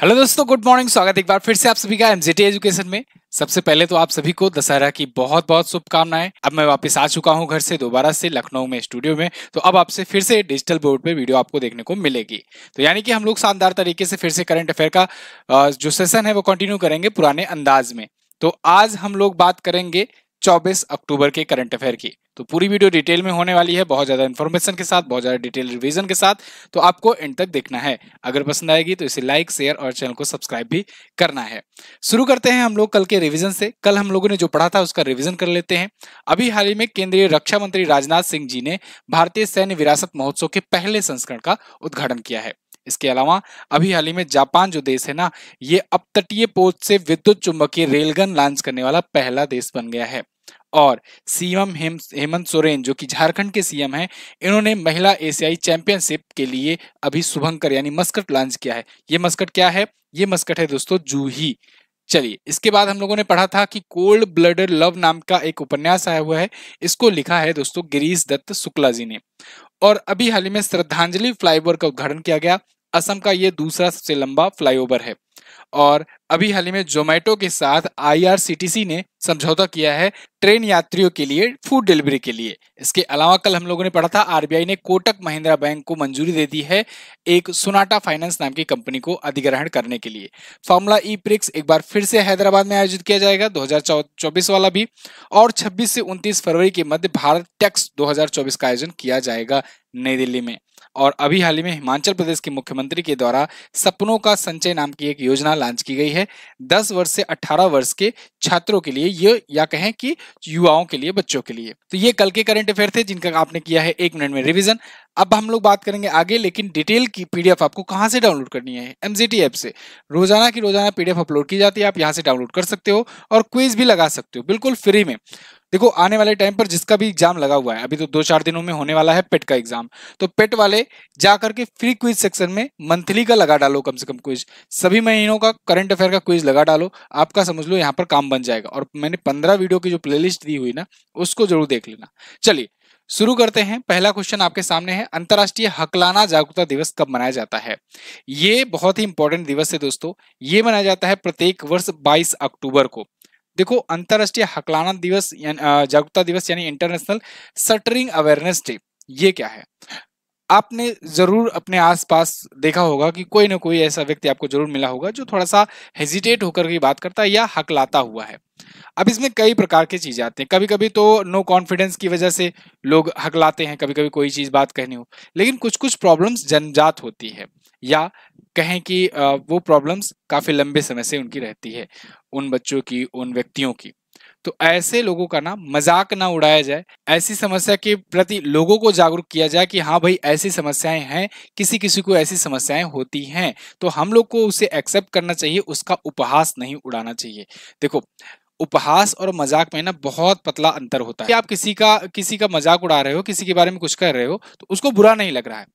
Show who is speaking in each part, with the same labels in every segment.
Speaker 1: Hello दोस्तों good morning स्वागत एक बार फिर से आप सभी का एमजीटी एजुकेशन में सबसे पहले तो आप सभी को दशहरा की बहुत बहुत शुभकामनाएं अब मैं वापस आ चुका हूं घर से दोबारा से लखनऊ में स्टूडियो में तो अब आपसे फिर से डिजिटल बोर्ड पे वीडियो आपको देखने को मिलेगी तो यानी कि हम लोग शानदार तरीके से फिर से करंट अफेयर का जो सेशन है वो कंटिन्यू करेंगे पुराने अंदाज में तो आज हम लोग बात करेंगे 24 अक्टूबर के करंट अफेयर की तो पूरी वीडियो डिटेल में होने वाली है बहुत ज्यादा इन्फॉर्मेशन के साथ बहुत ज्यादा डिटेल रिवीजन के साथ तो आपको एंड तक देखना है अगर पसंद आएगी तो इसे लाइक शेयर और चैनल को सब्सक्राइब भी करना है शुरू करते हैं हम लोग कल के रिविजन से कल हम लोगों ने जो पढ़ा था उसका रिविजन कर लेते हैं अभी हाल ही में केंद्रीय रक्षा मंत्री राजनाथ सिंह जी ने भारतीय सैन्य विरासत महोत्सव के पहले संस्करण का उद्घाटन किया है इसके अलावा हम्म। अभी हाल ही में जापान जो देश है ना ये अपतटीय पोत से विद्युत चुंबकीय रेलगन लॉन्च करने वाला पहला देश बन गया है और सीएम हेमंत सोरेन जो कि झारखंड के सीएम हैं इन्होंने महिला एशियाई चैंपियनशिप के लिए अभी शुभंकर यानी मस्कट लॉन्च किया है ये मस्कट क्या है ये मस्कट है दोस्तों जूही चलिए इसके बाद हम लोगों ने पढ़ा था कि कोल्ड ब्लडेड लव नाम का एक उपन्यास आया हुआ है इसको लिखा है दोस्तों गिरीश दत्त शुक्ला जी ने और अभी हाल ही में श्रद्धांजलि फ्लाईओवर का उद्घाटन किया गया असम का ये दूसरा सबसे लंबा फ्लाईओवर है और अभी हाल ही में जोमेटो के साथ आईआरसीटीसी ने समझौता किया है ट्रेन यात्रियों के लिए फूड डिलीवरी के लिए इसके अलावा कल हम लोगों ने पढ़ा था आरबीआई ने कोटक महिंद्रा बैंक को मंजूरी दे दी है एक सोनाटा फाइनेंस नाम की कंपनी को अधिग्रहण करने के लिए फॉर्मुला ई प्रिक्स एक बार फिर से हैदराबाद में आयोजित किया जाएगा दो वाला भी और छब्बीस से उनतीस फरवरी के मध्य भारत टैक्स दो का आयोजन किया जाएगा नई दिल्ली में और अभी हाल ही में हिमाचल प्रदेश के मुख्यमंत्री के द्वारा सपनों का संचय नाम की एक योजना लॉन्च की गई है 10 वर्ष से 18 वर्ष के छात्रों के लिए ये या कहें कि युवाओं के लिए बच्चों के लिए तो ये कल के करंट अफेयर थे जिनका आपने किया है एक मिनट में रिविजन अब हम लोग बात करेंगे आगे लेकिन डिटेल की पीडीएफ आपको कहां से डाउनलोड करनी है एमजीटी ऐप से रोजाना की रोजाना पीडीएफ अपलोड की जाती है आप यहां से डाउनलोड कर सकते हो और क्विज भी लगा सकते हो बिल्कुल फ्री में देखो आने वाले टाइम पर जिसका भी एग्जाम लगा हुआ है अभी तो दो चार दिनों में होने वाला है पेट का एग्जाम तो पेट वाले जाकर के फ्री क्विज सेक्शन में मंथली का लगा डालो कम से कम क्विज सभी महीनों का करंट अफेयर का क्विज लगा डालो आपका समझ लो यहाँ पर काम बन जाएगा और मैंने पंद्रह वीडियो की जो प्ले दी हुई ना उसको जरूर देख लेना चलिए शुरू करते हैं पहला क्वेश्चन आपके सामने है अंतर्राष्ट्रीय हकलाना जागरूकता दिवस कब मनाया जाता है ये बहुत ही इंपॉर्टेंट दिवस है दोस्तों ये मनाया जाता है प्रत्येक वर्ष 22 अक्टूबर को देखो अंतरराष्ट्रीय हकलाना दिवस जागरूकता दिवस यानी इंटरनेशनल सटरिंग अवेयरनेस डे ये क्या है आपने जरूर अपने आसपास देखा होगा कि कोई ना कोई ऐसा व्यक्ति आपको जरूर मिला होगा जो थोड़ा सा हेजिटेट होकर की बात करता है या हकलाता हुआ है अब इसमें कई प्रकार के चीजें आती हैं कभी कभी तो नो कॉन्फिडेंस की वजह से लोग हकलाते हैं कभी कभी कोई चीज बात कहनी हो लेकिन कुछ कुछ प्रॉब्लम्स जनजात होती है या कहें कि वो प्रॉब्लम्स काफी लंबे समय से उनकी रहती है उन बच्चों की उन व्यक्तियों की तो ऐसे लोगों का ना मजाक ना उड़ाया जाए ऐसी समस्या के प्रति लोगों को जागरूक किया जाए कि हाँ भाई ऐसी समस्याएं हैं किसी किसी को ऐसी समस्याएं होती हैं तो हम लोग को उसे एक्सेप्ट करना चाहिए उसका उपहास नहीं उड़ाना चाहिए देखो उपहास और मजाक में ना बहुत पतला अंतर होता है कि आप किसी का किसी का मजाक उड़ा रहे हो किसी के बारे में कुछ कर रहे हो तो उसको बुरा नहीं लग रहा है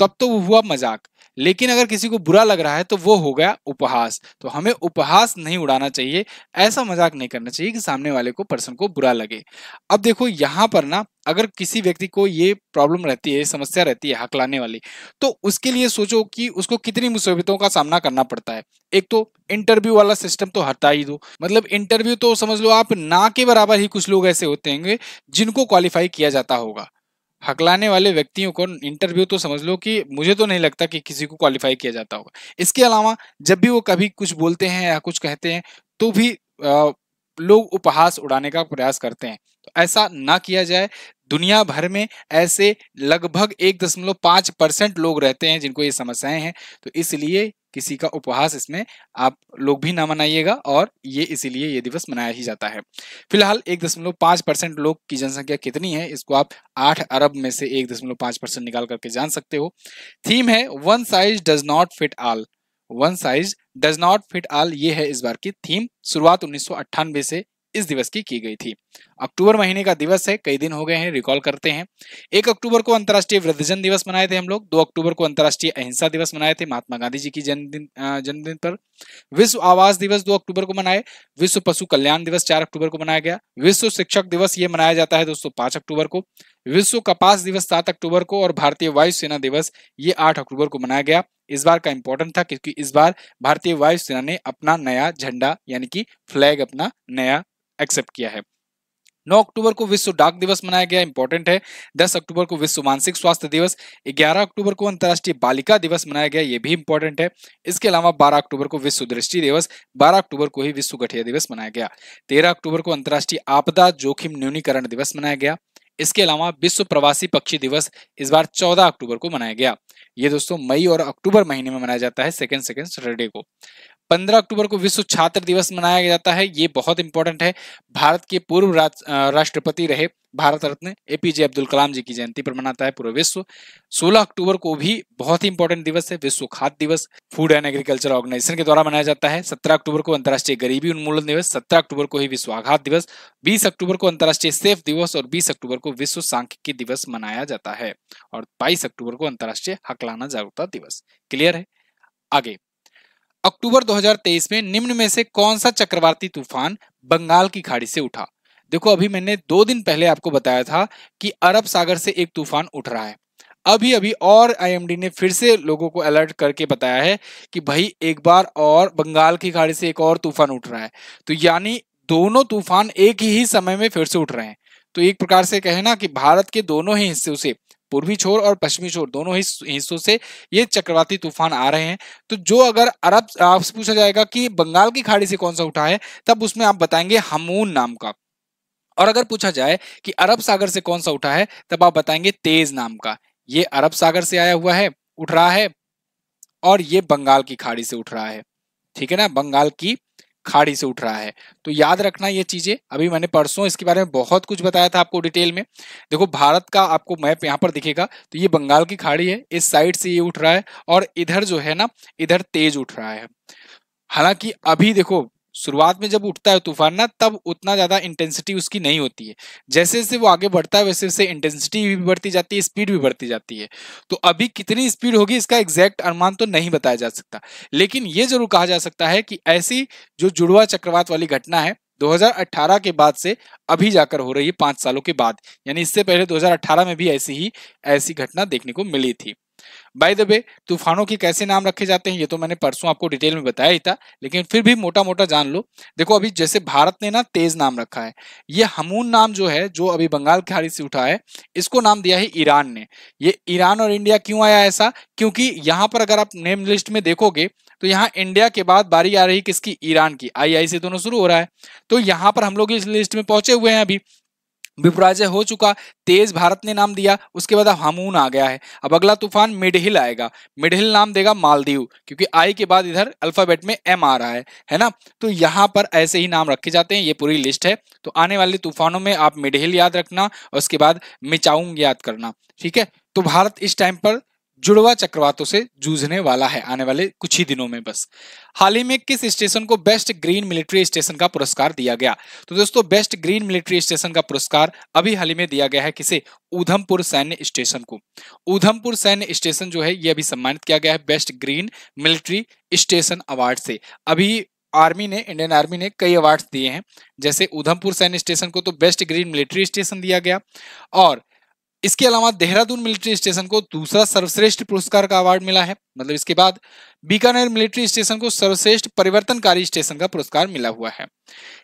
Speaker 1: तब तो वो हुआ मजाक लेकिन अगर किसी को बुरा लग रहा है तो वो हो गया उपहास तो हमें उपहास नहीं उड़ाना चाहिए ऐसा मजाक नहीं करना चाहिए कि सामने वाले को पर्सन को बुरा लगे अब देखो यहाँ पर ना अगर किसी व्यक्ति को ये प्रॉब्लम रहती है समस्या रहती है हकलाने वाली तो उसके लिए सोचो कि उसको कितनी मुसीबतों का सामना करना पड़ता है एक तो इंटरव्यू वाला सिस्टम तो हटा ही दो मतलब इंटरव्यू तो समझ लो आप ना के बराबर ही कुछ लोग ऐसे होते होंगे जिनको क्वालिफाई किया जाता होगा हकलाने वाले व्यक्तियों को इंटरव्यू तो समझ लो कि मुझे तो नहीं लगता कि किसी को क्वालिफाई किया जाता होगा इसके अलावा जब भी वो कभी कुछ बोलते हैं या कुछ कहते हैं तो भी आ, लोग उपहास उड़ाने का प्रयास करते हैं तो ऐसा ना किया जाए दुनिया भर में ऐसे लगभग एक दशमलव पाँच परसेंट लोग रहते हैं जिनको ये समस्याएं हैं तो इसलिए किसी का उपहास इसमें आप लोग भी ना मनाइएगा और ये इसीलिए ये दिवस मनाया ही जाता है फिलहाल एक दशमलव पाँच परसेंट लोग की जनसंख्या कितनी है इसको आप आठ अरब में से एक दशमलव पाँच परसेंट निकाल करके जान सकते हो थीम है one size does not fit all one size does not fit all ये है इस बार की थीम शुरुआत उन्नीस से इस दिवस की की गई थी अक्टूबर महीने का दिवस है कई दिन हो गए हैं रिकॉल करते हैं एक अक्टूबर को अंतर्राष्ट्रीय वृद्धजन दिवस मनाए थे हम लोग दो अक्टूबर को अंतर्राष्ट्रीय अहिंसा दिवस मनाए थे महात्मा गांधी जी की जन्मदिन जन्मदिन पर विश्व आवास दिवस दो अक्टूबर को मनाए विश्व पशु कल्याण दिवस चार अक्टूबर को मनाया गया विश्व शिक्षक दिवस ये मनाया जाता है दोस्तों पांच अक्टूबर को विश्व कपास दिवस सात अक्टूबर को और भारतीय वायुसेना दिवस ये आठ अक्टूबर को मनाया गया इस बार का इंपॉर्टेंट था क्योंकि इस बार भारतीय वायुसेना ने अपना नया झंडा यानी कि फ्लैग अपना नया एक्सेप्ट किया है 9 अक्टूबर को विश्व डाक दिवस मनाया गया इंपॉर्टेंट है 10 अक्टूबर को विश्व मानसिक स्वास्थ्य दिवस 11 अक्टूबर को अंतर्राष्ट्रीय बालिका दिवस मनाया गया ये भी इंपॉर्टेंट है इसके अलावा 12 अक्टूबर को विश्व दृष्टि दिवस 12 अक्टूबर को ही विश्व गठिया दिवस मनाया गया 13 अक्टूबर को अंतर्राष्ट्रीय आपदा जोखिम न्यूनीकरण दिवस मनाया गया इसके अलावा विश्व प्रवासी पक्षी दिवस इस बार चौदह अक्टूबर को मनाया गया ये दोस्तों मई और अक्टूबर महीने में मनाया जाता है सेकेंड सेकेंड सैटरडे को पंद्रह अक्टूबर को विश्व छात्र दिवस मनाया जाता है ये बहुत इंपॉर्टेंट है भारत के पूर्व राष्ट्रपति रहे भारत रत्न एपीजे अब्दुल कलाम जी की जयंती पर मनाता है पूरे विश्व 16 अक्टूबर को भी बहुत ही इंपॉर्टेंट दिवस है विश्व खाद्य दिवस फूड एंड एग्रीकल्चर ऑर्गेनाइजेशन के द्वारा मनाया जाता है 17 अक्टूबर को अंतर्राष्ट्रीय गरीबी उन्मूलन दिवस 17 अक्टूबर को ही विश्व आघात दिवस 20 अक्टूबर को अंतर्राष्ट्रीय सेफ दिवस और 20 अक्टूबर को विश्व सांख्यिकी दिवस मनाया जाता है और बाईस अक्टूबर को अंतर्राष्ट्रीय हकलाना जागरूकता दिवस क्लियर है आगे अक्टूबर 2023 में निम्न में से कौन सा चक्रवाती तूफान बंगाल की खाड़ी से उठा देखो अभी मैंने दो दिन पहले आपको बताया था कि अरब सागर से एक तूफान उठ रहा है अभी अभी और आईएमडी ने फिर से लोगों को अलर्ट करके बताया है कि भाई एक बार और बंगाल की खाड़ी से एक और तूफान उठ रहा है तो यानी दोनों तूफान एक ही समय में फिर से उठ रहे हैं तो एक प्रकार से कहे ना कि भारत के दोनों ही हिस्सों से पूर्वी छोर और पश्चिमी छोर दोनों हिस्सों से ये चक्रवाती तूफान आ रहे हैं तो जो अगर अरब आपसे पूछा जाएगा कि बंगाल की खाड़ी से कौन सा उठा है तब उसमें आप बताएंगे हमून नाम का और अगर पूछा जाए कि अरब सागर से कौन सा उठा है तब आप बताएंगे तेज नाम का ये अरब सागर से आया हुआ है उठ रहा है और ये बंगाल की खाड़ी से उठ रहा है ठीक है ना बंगाल की खाड़ी से उठ रहा है तो याद रखना ये चीजें अभी मैंने परसों इसके बारे में बहुत कुछ बताया था आपको डिटेल में देखो भारत का आपको मैप यहाँ पर दिखेगा तो ये बंगाल की खाड़ी है इस साइड से ये उठ रहा है और इधर जो है ना इधर तेज उठ रहा है हालांकि अभी देखो शुरुआत में जब उठता है तूफान ना तब उतना ज़्यादा इंटेंसिटी उसकी नहीं होती है जैसे जैसे वो आगे बढ़ता है वैसे वैसे इंटेंसिटी भी बढ़ती जाती है स्पीड भी बढ़ती जाती है तो अभी कितनी स्पीड होगी इसका एग्जैक्ट अनुमान तो नहीं बताया जा सकता लेकिन ये जरूर कहा जा सकता है कि ऐसी जो जुड़वा चक्रवात वाली घटना है 2018 के बाद से अभी जाकर हो रही है पांच सालों के बाद यानी इससे पहले 2018 में भी ऐसी ही ऐसी घटना देखने को मिली थी बाय द वे तूफानों के कैसे नाम रखे जाते हैं ये तो मैंने परसों आपको डिटेल में बताया ही था लेकिन फिर भी मोटा मोटा जान लो देखो अभी जैसे भारत ने ना तेज नाम रखा है ये हमून नाम जो है जो अभी बंगाल की खाड़ी से उठा है इसको नाम दिया है ईरान ने ये ईरान और इंडिया क्यों आया ऐसा क्योंकि यहाँ पर अगर आप नेम लिस्ट में देखोगे तो यहाँ इंडिया के बाद बारी आ रही किसकी ईरान की आई आई से दोनों शुरू हो रहा है तो यहाँ पर हम लोग इस लिस्ट में पहुंचे हुए हैं अभी विपराजय हो चुका तेज भारत ने नाम दिया उसके बाद अब हमून आ गया है अब अगला तूफान मिडहिल आएगा मिडहिल नाम देगा मालदीव क्योंकि आई के बाद इधर अल्फाबेट में एम आ रहा है है ना तो यहाँ पर ऐसे ही नाम रखे जाते हैं ये पूरी लिस्ट है तो आने वाले तूफानों में आप मिडहिल याद रखना और उसके बाद मिचाउंग याद करना ठीक है तो भारत इस टाइम पर जुड़वा चक्रवातों से जूझने वाला है आने वाले कुछ ही दिनों में बस हाल ही में किस स्टेशन को बेस्ट ग्रीन मिलिट्री स्टेशन का पुरस्कार दिया गया तो दोस्तों बेस्ट ग्रीन मिलिट्री स्टेशन का पुरस्कार अभी हाल ही में दिया गया है किसे उधमपुर सैन्य स्टेशन को उधमपुर सैन्य स्टेशन जो है ये अभी सम्मानित किया गया है best green military station award से अभी आर्मी ने इंडियन आर्मी ने कई अवार्ड दिए हैं जैसे उधमपुर सैन्य स्टेशन को तो बेस्ट ग्रीन मिलिट्री स्टेशन दिया गया और इसके अलावा देहरादून मिलिट्री स्टेशन को दूसरा सर्वश्रेष्ठ पुरस्कार का अवार्ड मिला है मतलब इसके बाद बीकानेर मिलिट्री स्टेशन को सर्वश्रेष्ठ परिवर्तनकारी स्टेशन का पुरस्कार मिला हुआ है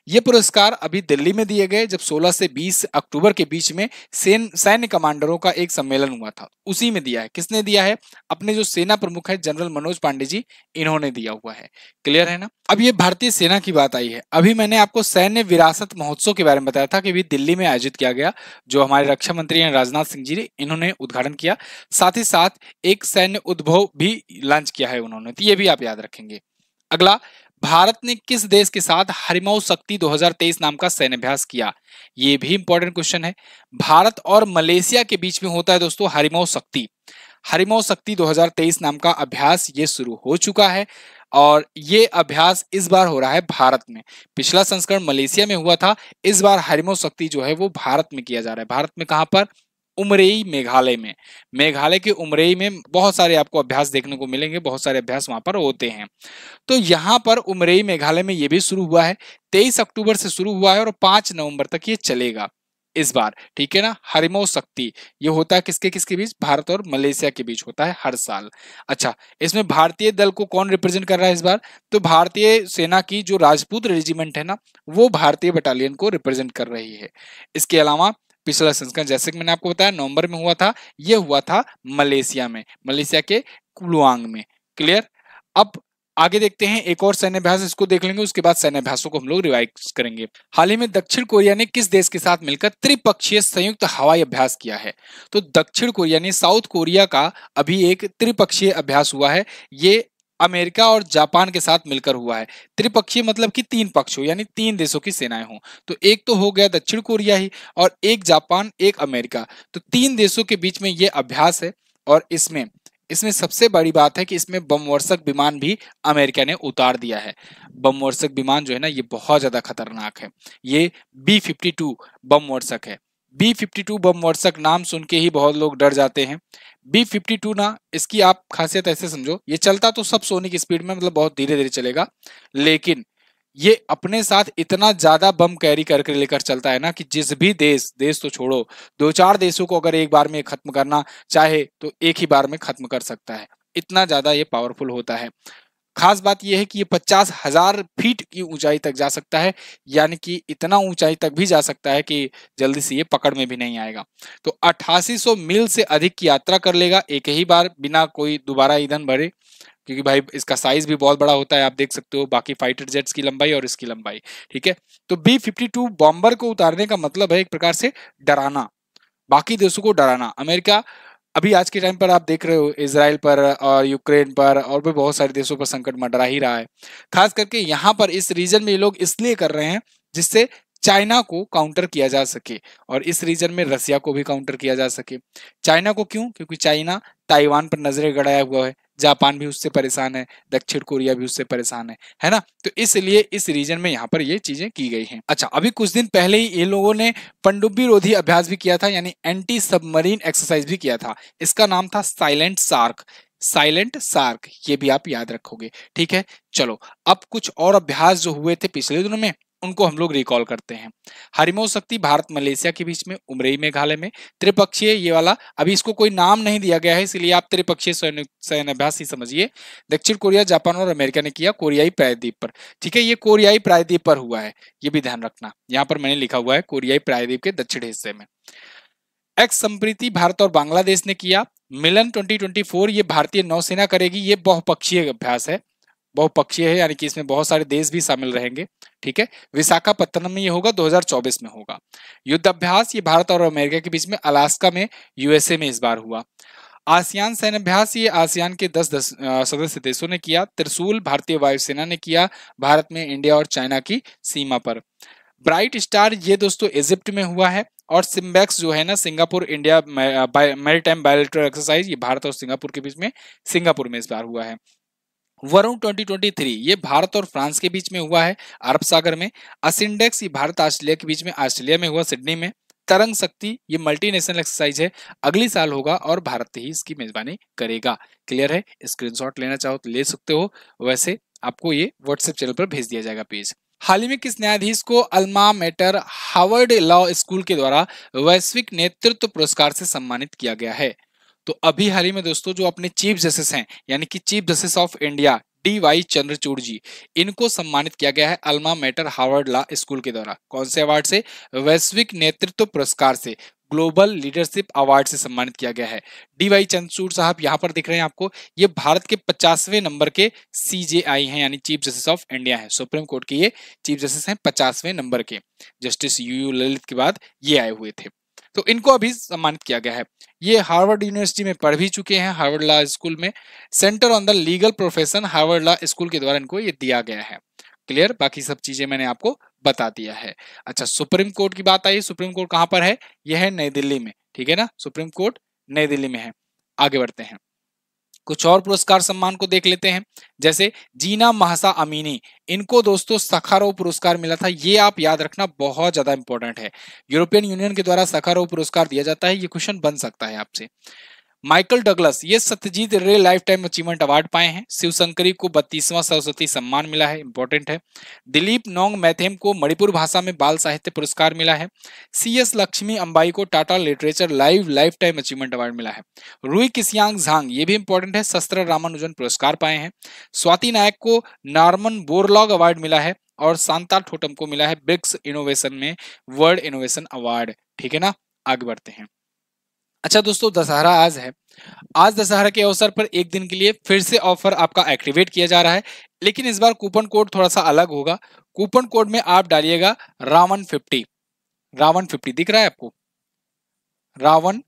Speaker 1: ये पुरस्कार अभी दिल्ली में दिए गए जब 16 से 20 अक्टूबर के बीच में सेन सैन्य कमांडरों का एक सम्मेलन हुआ था उसी में दिया है किसने दिया है अपने जो सेना प्रमुख है जनरल मनोज पांडे जी इन्होंने दिया हुआ है क्लियर है ना अब ये भारतीय सेना की बात आई है अभी मैंने आपको सैन्य विरासत महोत्सव के बारे में बताया था कि भी दिल्ली में आयोजित किया गया जो हमारे रक्षा मंत्री हैं राजनाथ सिंह जी ने इन्होंने उद्घाटन किया साथ ही साथ एक सैन्य उद्भव भी लॉन्च किया है उन्होंने में तो ये भी आप याद रखेंगे अगला भारत ने किस देश के साथ हरिमऊ शक्ति 2023 नाम का सैन्यभ्यास किया ये भी इंपॉर्टेंट क्वेश्चन है भारत और मलेशिया के बीच में होता है दोस्तों हरिमऊ शक्ति हरिमो शक्ति 2023 नाम का अभ्यास ये शुरू हो चुका है और ये अभ्यास इस बार हो रहा है भारत में पिछला संस्करण मलेशिया में हुआ था इस बार हरिमो शक्ति जो है वो भारत में किया जा रहा है भारत में कहां पर उमरेई मेघालय में मेघालय के उमरेई में बहुत सारे आपको अभ्यास देखने को मिलेंगे बहुत सारे अभ्यास वहां पर होते हैं तो यहाँ पर उमरेई मेघालय में ये भी शुरू हुआ है तेईस अक्टूबर से शुरू हुआ है और पांच नवंबर तक ये चलेगा इस बार ठीक है ना हरिमो शक्ति ये होता है किसके किसके बीच भारत और मलेशिया के बीच होता है हर साल अच्छा इसमें भारतीय दल को कौन रिप्रेजेंट कर रहा है इस बार तो भारतीय सेना की जो राजपूत रेजिमेंट है ना वो भारतीय बटालियन को रिप्रेजेंट कर रही है इसके अलावा पिछला संस्करण जैसे कि मैंने आपको बताया नवंबर में हुआ था यह हुआ था मलेशिया में मलेशिया के कुलवांग में क्लियर अब आगे देखते हैं एक और सैन्यभ्यास इसको देख लेंगे उसके बाद सैन्यभ्यासों को हम लोग रिवाइज करेंगे हाल ही में दक्षिण कोरिया ने किस देश के साथ मिलकर त्रिपक्षीय संयुक्त हवाई अभ्यास किया है तो दक्षिण कोरिया ने साउथ कोरिया का अभी एक त्रिपक्षीय अभ्यास हुआ है ये अमेरिका और जापान के साथ मिलकर हुआ है त्रिपक्षीय मतलब कि तीन पक्ष हो यानी तीन देशों की सेनाएं हों तो एक तो हो गया दक्षिण कोरिया ही और एक जापान एक अमेरिका तो तीन देशों के बीच में ये अभ्यास है और इसमें इसमें सबसे बड़ी बात है कि इसमें बमवर्षक विमान भी अमेरिका ने उतार दिया है बमवर्षक विमान जो है ना ये बहुत ज्यादा खतरनाक है ये बी फिफ्टी टू बमवर्षक है बी फिफ्टी टू बम वर्षक नाम सुन के ही बहुत लोग डर जाते हैं बी फिफ्टी टू ना इसकी आप खासियत ऐसे समझो ये चलता तो सब सोने की स्पीड में मतलब बहुत धीरे धीरे चलेगा लेकिन ये अपने साथ इतना ज्यादा बम कैरी करके लेकर चलता है ना कि जिस भी देश देश तो छोड़ो दो चार देशों को अगर एक बार में खत्म करना चाहे तो एक ही बार में खत्म कर सकता है इतना ज्यादा ये पावरफुल होता है खास बात यह है कि ये पचास हजार फीट की ऊंचाई तक जा सकता है यानी कि इतना ऊंचाई तक भी जा सकता है कि जल्दी से ये पकड़ में भी नहीं आएगा तो 8800 मील से अधिक की यात्रा कर लेगा एक ही बार बिना कोई दोबारा ईंधन भरे क्योंकि भाई इसका साइज भी बहुत बड़ा होता है आप देख सकते हो बाकी फाइटर जेट्स की लंबाई और इसकी लंबाई ठीक है तो बी फिफ्टी टू बॉम्बर को उतारने का मतलब है एक प्रकार से डराना बाकी देशों को डराना अमेरिका अभी आज के टाइम पर आप देख रहे हो इसराइल पर और यूक्रेन पर और भी बहुत सारे देशों पर संकट मंडरा ही रहा है खास करके यहाँ पर इस रीजन में ये लोग इसलिए कर रहे हैं जिससे चाइना को काउंटर किया जा सके और इस रीजन में रसिया को भी काउंटर किया जा सके चाइना को क्यों क्योंकि चाइना ताइवान पर नजरें गड़ाया हुआ है जापान भी उससे परेशान है दक्षिण कोरिया भी उससे परेशान है है ना तो इसलिए इस रीजन में यहाँ पर ये चीजें की गई हैं अच्छा अभी कुछ दिन पहले ही ये लोगों ने पंडुबी रोधी अभ्यास भी किया था यानी एंटी सबमरीन एक्सरसाइज भी किया था इसका नाम था साइलेंट सार्क साइलेंट सार्क ये भी आप याद रखोगे ठीक है चलो अब कुछ और अभ्यास जो हुए थे पिछले दिनों में उनको हम लोग रिकॉल करते हैं हरिमो शक्ति भारत मलेशिया के बीच में उमरई मेघालय में त्रिपक्षीय ये वाला अभी इसको कोई नाम नहीं दिया गया है इसलिए आप त्रिपक्षीय सैन्य अभ्यास ही समझिए दक्षिण कोरिया जापान और अमेरिका ने किया कोरियाई प्रायद्वीप पर ठीक है ये कोरियाई प्रायद्वीप पर हुआ है ये भी ध्यान रखना यहाँ पर मैंने लिखा हुआ है कोरियाई प्रायद्वीप के दक्षिण हिस्से में एक्स संप्रीति भारत और बांग्लादेश ने किया मिलन 2024 ये भारतीय नौसेना करेगी ये बहुपक्षीय अभ्यास है बहुपक्षीय है यानी कि इसमें बहुत सारे देश भी शामिल रहेंगे ठीक है विशाखापत्तनम में ये होगा 2024 में होगा युद्ध अभ्यास ये भारत और अमेरिका के बीच में अलास्का में यूएसए में इस बार हुआ आसियान सैन्य अभ्यास ये आसियान के 10 दस सदस्य देशों ने किया त्रिशूल भारतीय वायुसेना ने किया भारत में इंडिया और चाइना की सीमा पर ब्राइट स्टार ये दोस्तों इजिप्ट में हुआ है और सिम्बैक्स जो है ना Singapore India time bilateral exercise ये भारत और सिंगापुर के बीच में सिंगापुर में इस बार हुआ है वरुण 2023 ये भारत और फ्रांस के बीच में हुआ है अरब सागर में असिंडेक्स ये भारत ऑस्ट्रेलिया के बीच में ऑस्ट्रेलिया में हुआ सिडनी में तरंग शक्ति ये मल्टीनेशनल एक्सरसाइज है अगले साल होगा और भारत ही इसकी मेजबानी करेगा क्लियर है स्क्रीनशॉट लेना चाहो तो ले सकते हो वैसे आपको ये व्हाट्सएप चैनल पर भेज दिया जाएगा पेज हाल ही में किस न्यायाधीश को alma mater Harvard law school के द्वारा वैश्विक नेतृत्व पुरस्कार से सम्मानित किया गया है तो अभी हाल ही में दोस्तों जो अपने चीफ जस्टिस हैं यानी कि chief justice of India D Y Chandrachud ji इनको सम्मानित किया गया है alma mater Harvard law school के द्वारा कौन से अवार्ड से वैश्विक नेतृत्व पुरस्कार से ग्लोबल लीडरशिप अवार्ड से सम्मानित किया गया है डी वाई चंद्रचूड़ साहब यहाँ पर दिख रहे हैं आपको ये भारत के पचासवें नंबर के सी जे आई हैं यानी चीफ जस्टिस ऑफ इंडिया हैं सुप्रीम कोर्ट के ये चीफ जस्टिस हैं पचासवें नंबर के जस्टिस यू यू ललित के बाद ये आए हुए थे तो इनको अभी सम्मानित किया गया है ये हार्वर्ड यूनिवर्सिटी में पढ़ भी चुके हैं हार्वर्ड लॉ स्कूल में centre on the legal profession Harvard law school के द्वारा इनको ये दिया गया है क्लियर बाकी सब चीजें मैंने आपको बता दिया है अच्छा सुप्रीम कोर्ट की बात आई सुप्रीम कोर्ट कहां पर है यह है नई दिल्ली में ठीक है ना सुप्रीम कोर्ट नई दिल्ली में है आगे बढ़ते हैं कुछ और पुरस्कार सम्मान को देख लेते हैं जैसे जीना महासा अमीनी इनको दोस्तों सखारो पुरस्कार मिला था ये आप याद रखना बहुत ज्यादा इंपॉर्टेंट है यूरोपियन यूनियन के द्वारा सखारो पुरस्कार दिया जाता है ये क्वेश्चन बन सकता है आपसे माइकल डगलस ये सत्यजीत रे लाइफ टाइम अचीवमेंट अवार्ड पाए हैं शिवशंकरी को बत्तीसवां सरस्वती सम्मान मिला है इंपॉर्टेंट है दिलीप नोंग मैथेम को मणिपुर भाषा में बाल साहित्य पुरस्कार मिला है सी एस लक्ष्मी अंबाई को Tata literature live lifetime achievement award मिला है रुई किसियांग झांग ये भी इंपॉर्टेंट है शस्त्र रामानुजन पुरस्कार पाए हैं स्वाति नायक को नॉर्मन बोरलॉग अवार्ड मिला है और शांता ठोटम को मिला है ब्रिक्स इनोवेशन में वर्ल्ड इनोवेशन अवार्ड ठीक है ना आगे बढ़ते हैं अच्छा दोस्तों दशहरा आज है आज दशहरा के अवसर पर एक दिन के लिए फिर से ऑफर आपका एक्टिवेट किया जा रहा है लेकिन इस बार कूपन कोड थोड़ा सा अलग होगा कूपन कोड में आप डालिएगा रावण फिफ्टी रावण फिफ्टी दिख रहा है आपको रावण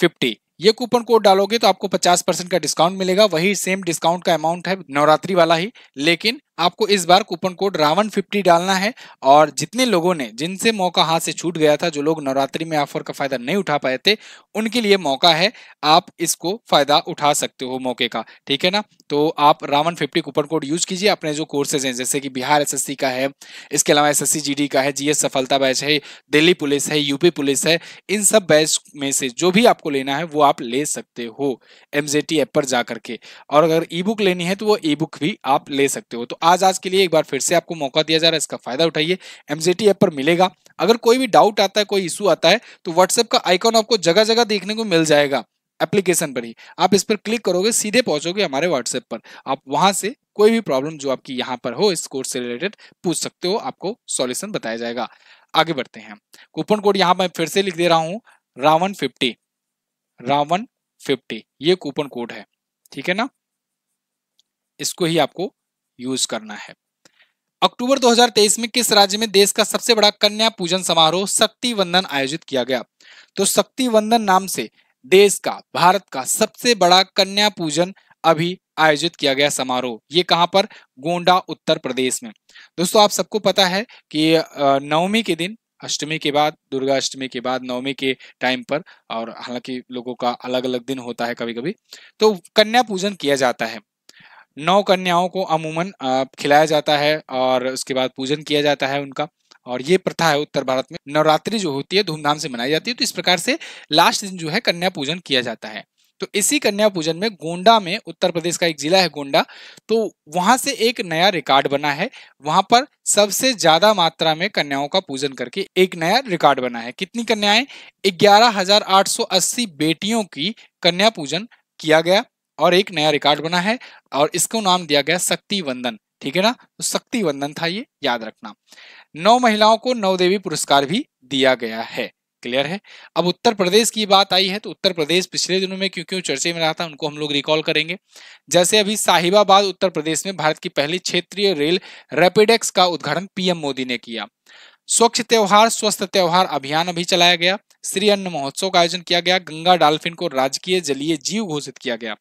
Speaker 1: फिफ्टी ये कूपन कोड डालोगे तो आपको 50 परसेंट का डिस्काउंट मिलेगा वही सेम डिस्काउंट का अमाउंट है नवरात्रि वाला ही लेकिन आपको इस बार कूपन कोड रावण फिफ्टी डालना है और जितने लोगों ने जिनसे मौका हाथ से छूट गया था जो लोग नवरात्रि में ऑफर का फायदा नहीं उठा पाए थे उनके लिए मौका है आप इसको फायदा उठा सकते हो मौके का ठीक है ना तो आप Ravan fifty coupon code use कीजिए अपने जो कोर्सेज हैं जैसे कि बिहार एस का है इसके अलावा एस एस का है जीएस सफलता बैच है दिल्ली पुलिस है यूपी पुलिस है इन सब बैच में से जो भी आपको लेना है वो आप ले सकते हो एम ऐप पर जा करके और अगर ई बुक लेनी है तो वो ई बुक भी आप ले सकते हो तो आज आज के लिए एक बार फिर से आपको मौका दिया जा रहा है इसका फायदा उठाइए एमजेटी ऐप पर मिलेगा अगर कोई भी डाउट आता है कोई इशू आता है तो व्हाट्सएप का आइकॉन आपको जगह जगह देखने को मिल जाएगा एप्लीकेशन पर ही आप इस पर क्लिक करोगे सीधे पहुंचोगे हमारे व्हाट्सएप पर आप वहां से कोई भी प्रॉब्लम जो आपकी यहां पर हो इस कोर्स से रिलेटेड पूछ सकते हो आपको सॉल्यूशन बताया जाएगा आगे बढ़ते हैं कूपन कोड यहां मैं फिर से लिख दे रहा हूं रावन फिफ्टी रावन फिफ्टी ये कूपन कोड है ठीक है ना इसको ही आपको यूज करना है अक्टूबर 2023 में किस राज्य में देश का सबसे बड़ा कन्या पूजन समारोह शक्ति वंदन आयोजित किया गया तो शक्ति वंदन नाम से देश का भारत का सबसे बड़ा कन्या पूजन अभी आयोजित किया गया समारोह ये कहां पर गोंडा उत्तर प्रदेश में दोस्तों आप सबको पता है कि नवमी के दिन अष्टमी के बाद दुर्गा अष्टमी के बाद नवमी के टाइम पर और हालांकि लोगों का अलग अलग दिन होता है कभी कभी तो कन्या पूजन किया जाता है नौ कन्याओं को अमूमन खिलाया जाता है और उसके बाद पूजन किया जाता है उनका और ये प्रथा है उत्तर भारत में नवरात्रि जो होती है धूमधाम से मनाई जाती है तो इस प्रकार से लास्ट दिन जो है कन्या पूजन किया जाता है तो इसी कन्या पूजन में गोंडा में उत्तर प्रदेश का एक जिला है गोंडा तो वहां से एक नया रिकॉर्ड बना है वहां पर सबसे ज्यादा मात्रा में कन्याओं का पूजन करके एक नया रिकॉर्ड बना है कितनी कन्याएं 11,880 बेटियों की कन्या पूजन किया गया और एक नया रिकॉर्ड बना है और इसको नाम दिया गया शक्ति वंदन ठीक है ना तो शक्ति वंदन था ये याद रखना नौ महिलाओं को नवदेवी पुरस्कार भी दिया गया है क्लियर है अब उत्तर प्रदेश की बात आई है तो उत्तर प्रदेश पिछले दिनों में क्यों क्यों चर्चे में रहा था उनको हम लोग रिकॉल करेंगे जैसे अभी साहिबाबाद उत्तर प्रदेश में भारत की पहली क्षेत्रीय रेल रैपिडेक्स का उद्घाटन पीएम मोदी ने किया स्वच्छ त्योहार स्वस्थ त्योहार अभियान अभी चलाया गया श्री अन्न महोत्सव का आयोजन किया गया गंगा डाल्फिन को राजकीय जलीय जीव घोषित किया गया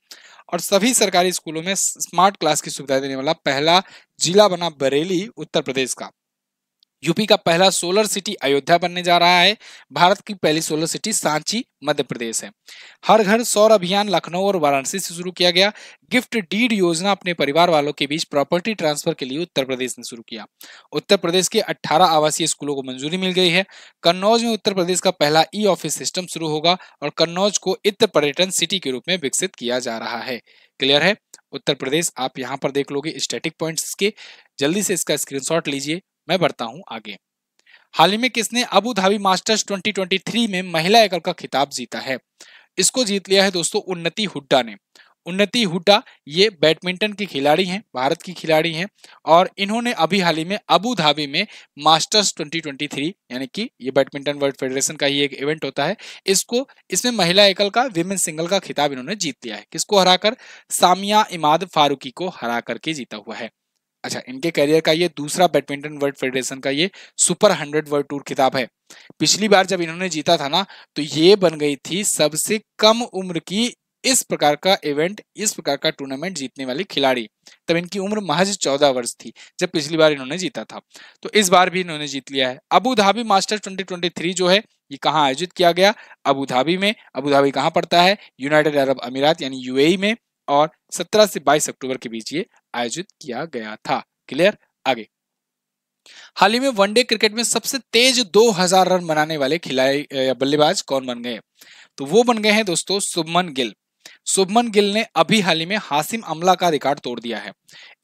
Speaker 1: और सभी सरकारी स्कूलों में स्मार्ट क्लास की सुविधा देने वाला पहला जिला बना बरेली उत्तर प्रदेश का यूपी का पहला सोलर सिटी अयोध्या बनने जा रहा है भारत की पहली सोलर सिटी सांची मध्य प्रदेश है हर घर सौर अभियान लखनऊ और वाराणसी से शुरू किया गया गिफ्ट डीड योजना अपने परिवार वालों के बीच प्रॉपर्टी ट्रांसफर के लिए उत्तर प्रदेश ने शुरू किया उत्तर प्रदेश के 18 आवासीय स्कूलों को मंजूरी मिल गई है कन्नौज में उत्तर प्रदेश का पहला ई ऑफिस सिस्टम शुरू होगा और कन्नौज को इत्र पर्यटन सिटी के रूप में विकसित किया जा रहा है क्लियर है उत्तर प्रदेश आप यहाँ पर देख लोगे स्टैटिक पॉइंट्स के जल्दी से इसका स्क्रीनशॉट लीजिए मैं बढ़ता हूं आगे हाल ही में किसने अबू धाबी मास्टर्स 2023 में महिला एकल का खिताब जीता है इसको जीत लिया है दोस्तों उन्नति हुड्डा ने उन्नति हुड्डा ये बैडमिंटन की खिलाड़ी हैं भारत की खिलाड़ी हैं और इन्होंने अभी हाल ही में अबू धाबी में मास्टर्स 2023 यानी कि ये बैडमिंटन वर्ल्ड फेडरेशन का ही एक इवेंट होता है इसको इसमें महिला एकल का विमेन सिंगल का खिताब इन्होंने जीत लिया है किसको हराकर सामिया इमाद फारूकी को हरा करके जीता हुआ है अच्छा इनके करियर का ये दूसरा बैडमिंटन वर्ल्ड फेडरेशन का ये सुपर हंड्रेड वर्ल्ड टूर खिताब है पिछली बार जब इन्होंने जीता था ना तो ये बन गई थी सबसे कम उम्र की इस प्रकार का इवेंट इस प्रकार का टूर्नामेंट जीतने वाली खिलाड़ी तब इनकी उम्र महज चौदह वर्ष थी जब पिछली बार इन्होंने जीता था तो इस बार भी इन्होंने जीत लिया है अबू धाबी मास्टर 2023 जो है ये कहाँ आयोजित किया गया अबू धाबी में अबू धाबी कहाँ पड़ता है यूनाइटेड अरब अमीरात यानी यूएई में और 17 से 22 अक्टूबर के बीच ये आयोजित किया गया था क्लियर आगे हाल ही में वनडे क्रिकेट में सबसे तेज 2000 रन बनाने वाले खिलाड़ी या बल्लेबाज कौन बन गए तो वो बन गए हैं दोस्तों सुभमन गिल सुभमन गिल ने अभी हाल ही में हासिम अमला का रिकॉर्ड तोड़ दिया है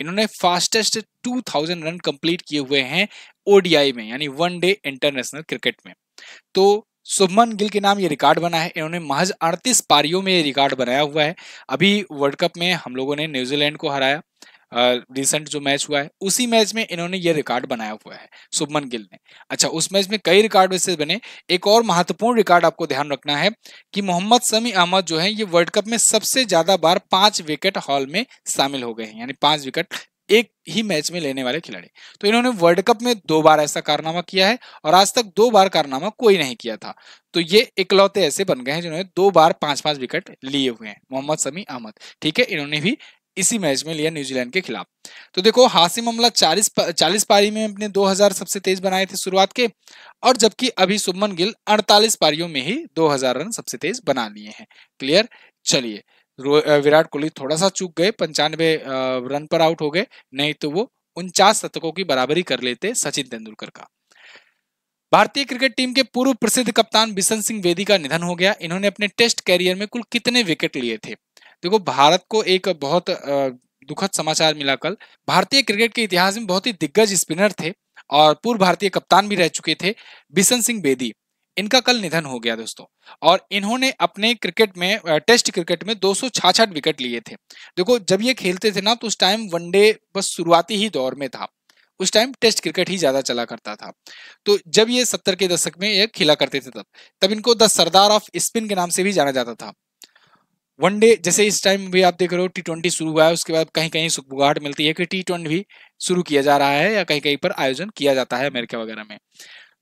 Speaker 1: इन्होंने फास्टेस्ट 2000 रन कंप्लीट किए हुए हैं ओडीआई में यानी वन डे इंटरनेशनल क्रिकेट में तो सुभमन गिल के नाम ये रिकॉर्ड बना है इन्होंने महज 38 पारियों में ये रिकॉर्ड बनाया हुआ है अभी वर्ल्ड कप में हम लोगों ने न्यूजीलैंड को हराया रिसेंट जो मैच हुआ है उसी मैच में इन्होंने ये रिकॉर्ड बनाया हुआ है शुभमन गिल ने अच्छा उस मैच में कई रिकॉर्ड वैसे बने एक और महत्वपूर्ण रिकॉर्ड आपको ध्यान रखना है कि मोहम्मद समी अहमद जो है ये वर्ल्ड कप में सबसे ज्यादा बार पांच विकेट हॉल में शामिल हो गए हैं यानी पांच विकेट एक ही मैच में लेने वाले खिलाड़ी तो इन्होंने वर्ल्ड कप में दो बार ऐसा कारनामा किया है और आज तक दो बार कारनामा कोई नहीं किया था तो ये इकलौते ऐसे बन गए हैं जिन्होंने दो बार पांच पांच विकेट लिए हुए हैं मोहम्मद समी अहमद ठीक है इन्होंने भी इसी मैच में लिया न्यूजीलैंड के खिलाफ तो देखो हासिम अमला 40 चालीस पारी में अपने 2000 सबसे तेज बनाए थे शुरुआत के और जबकि अभी सुमन गिल 48 पारियों में ही 2000 रन सबसे तेज बना लिए हैं क्लियर चलिए विराट कोहली थोड़ा सा चूक गए पंचानवे रन पर आउट हो गए नहीं तो वो उनचास शतकों की बराबरी कर लेते सचिन तेंदुलकर का भारतीय क्रिकेट टीम के पूर्व प्रसिद्ध कप्तान बिशन सिंह वेदी का निधन हो गया इन्होंने अपने टेस्ट कैरियर में कुल कितने विकेट लिए थे देखो भारत को एक बहुत दुखद समाचार मिला कल भारतीय क्रिकेट के इतिहास में बहुत ही दिग्गज स्पिनर थे और पूर्व भारतीय कप्तान भी रह चुके थे बिशन सिंह बेदी इनका कल निधन हो गया दोस्तों और इन्होंने अपने क्रिकेट में टेस्ट क्रिकेट में दो विकेट लिए थे देखो जब ये खेलते थे ना तो उस टाइम वनडे बस शुरुआती ही दौर में था उस टाइम टेस्ट क्रिकेट ही ज्यादा चला करता था तो जब ये सत्तर के दशक में ये खेला करते थे तब तब इनको द सरदार ऑफ स्पिन के नाम से भी जाना जाता था वनडे जैसे इस टाइम भी आप देख रहे हो टी ट्वेंटी शुरू हुआ है उसके बाद कहीं कहीं सुखबुगाहट मिलती है कि टी ट्वेंटी भी शुरू किया जा रहा है या कहीं कहीं पर आयोजन किया जाता है अमेरिका वगैरह में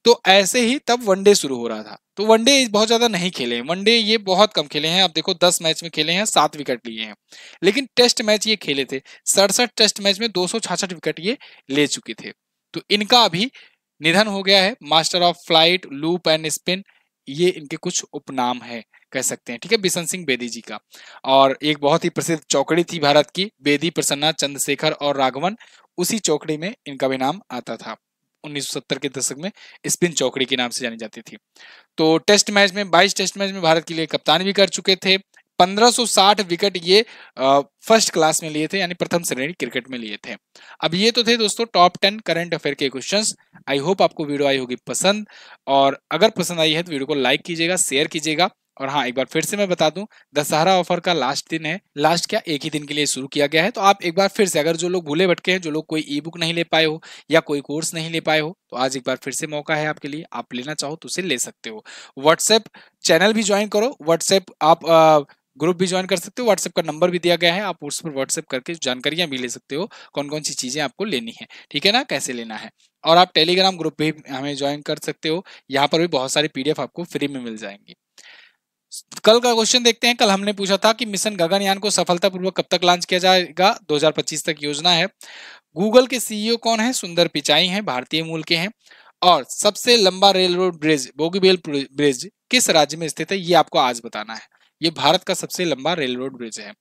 Speaker 1: तो ऐसे ही तब वनडे शुरू हो रहा था तो वनडे बहुत ज्यादा नहीं खेले हैं वनडे ये बहुत कम खेले हैं आप देखो दस मैच में खेले हैं सात विकेट लिए हैं लेकिन टेस्ट मैच ये खेले थे सड़सठ टेस्ट मैच में दो विकेट ये ले चुके थे तो इनका अभी निधन हो गया है master of flight loop and spin ये इनके कुछ उपनाम है कह सकते हैं ठीक है बिशन सिंह बेदी जी का और एक बहुत ही प्रसिद्ध चौकड़ी थी भारत की बेदी प्रसन्ना चंद्रशेखर और राघवन उसी चौकड़ी में इनका भी नाम आता था 1970 के दशक में स्पिन चौकड़ी के नाम से जानी जाती थी तो टेस्ट मैच में 22 टेस्ट मैच में भारत के लिए कप्तान भी कर चुके थे 1560 विकेट ये फर्स्ट क्लास में लिए थे यानी प्रथम श्रेणी क्रिकेट में लिए थे अब ये तो थे दोस्तों टॉप टेन करंट अफेयर के क्वेश्चंस आई होप आपको वीडियो आई होगी पसंद और अगर पसंद आई है तो वीडियो को लाइक कीजिएगा शेयर कीजिएगा और हाँ एक बार फिर से मैं बता दूं दशहरा ऑफर का लास्ट दिन है लास्ट क्या एक ही दिन के लिए शुरू किया गया है तो आप एक बार फिर से अगर जो लोग भूले भटके हैं जो लोग कोई ई बुक नहीं ले पाए हो या कोई कोर्स नहीं ले पाए हो तो आज एक बार फिर से मौका है आपके लिए आप लेना चाहो तो उसे ले सकते हो व्हाट्सएप चैनल भी ज्वाइन करो व्हाट्सएप आप ग्रुप भी ज्वाइन कर सकते हो व्हाट्सएप का नंबर भी दिया गया है आप उस पर व्हाट्सएप करके जानकारियां भी ले सकते हो कौन कौन सी चीजें आपको लेनी है ठीक है ना कैसे लेना है और आप टेलीग्राम ग्रुप भी हमें ज्वाइन कर सकते हो यहाँ पर भी बहुत सारी पीडीएफ आपको फ्री में मिल जाएंगी कल का क्वेश्चन देखते हैं कल हमने पूछा था कि मिशन गगनयान को सफलतापूर्वक कब तक लॉन्च किया जाएगा 2025 तक योजना है गूगल के सीईओ e कौन है सुंदर पिचाई हैं भारतीय मूल के हैं और सबसे लंबा rail road bridge Bogibeel bridge किस राज्य में स्थित है ये आपको आज बताना है ये भारत का सबसे लंबा रेल रोड ब्रिज है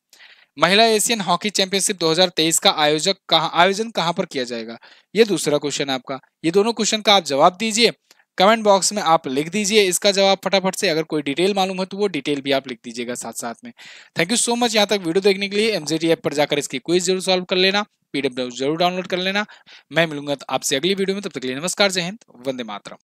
Speaker 1: महिला एशियन हॉकी चैंपियनशिप 2023 का आयोजक कहा आयोजन कहाँ पर किया जाएगा ये दूसरा क्वेश्चन आपका ये दोनों क्वेश्चन का आप जवाब दीजिए कमेंट बॉक्स में आप लिख दीजिए इसका जवाब फटाफट से अगर कोई डिटेल मालूम हो तो वो डिटेल भी आप लिख दीजिएगा साथ साथ में थैंक यू सो मच यहाँ तक वीडियो देखने के लिए एमजीटी ऐप पर जाकर इसकी क्विज जरूर सॉल्व कर लेना पीडब्ल्यू जरूर डाउनलोड कर लेना मैं मिलूंगा तो आपसे अगली वीडियो में तब तक के लिए नमस्कार जय हिंद वंदे मातरम